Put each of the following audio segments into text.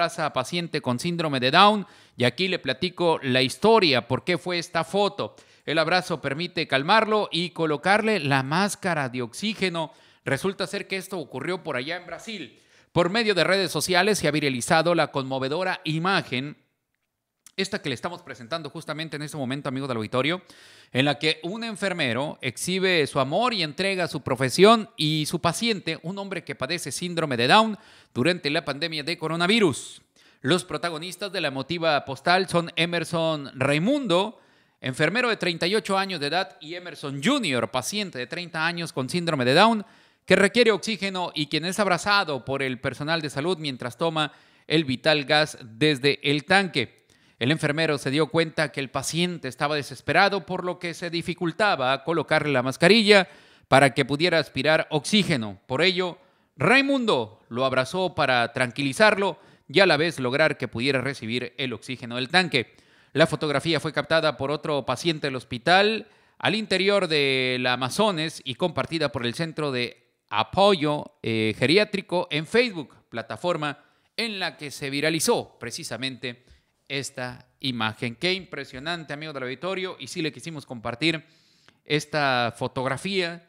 a paciente con síndrome de Down. Y aquí le platico la historia, por qué fue esta foto. El abrazo permite calmarlo y colocarle la máscara de oxígeno. Resulta ser que esto ocurrió por allá en Brasil. Por medio de redes sociales se ha viralizado la conmovedora imagen esta que le estamos presentando justamente en este momento, amigos del auditorio, en la que un enfermero exhibe su amor y entrega su profesión y su paciente, un hombre que padece síndrome de Down durante la pandemia de coronavirus. Los protagonistas de la emotiva postal son Emerson Raimundo, enfermero de 38 años de edad, y Emerson Jr., paciente de 30 años con síndrome de Down, que requiere oxígeno y quien es abrazado por el personal de salud mientras toma el vital gas desde el tanque. El enfermero se dio cuenta que el paciente estaba desesperado, por lo que se dificultaba colocarle la mascarilla para que pudiera aspirar oxígeno. Por ello, Raimundo lo abrazó para tranquilizarlo y a la vez lograr que pudiera recibir el oxígeno del tanque. La fotografía fue captada por otro paciente del hospital al interior de la Amazones y compartida por el Centro de Apoyo eh, Geriátrico en Facebook, plataforma en la que se viralizó precisamente esta imagen. Qué impresionante, amigo del auditorio. Y sí le quisimos compartir esta fotografía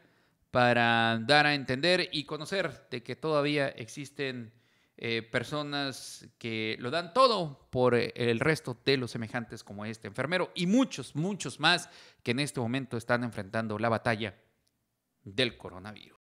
para dar a entender y conocer de que todavía existen eh, personas que lo dan todo por eh, el resto de los semejantes como este enfermero y muchos, muchos más que en este momento están enfrentando la batalla del coronavirus.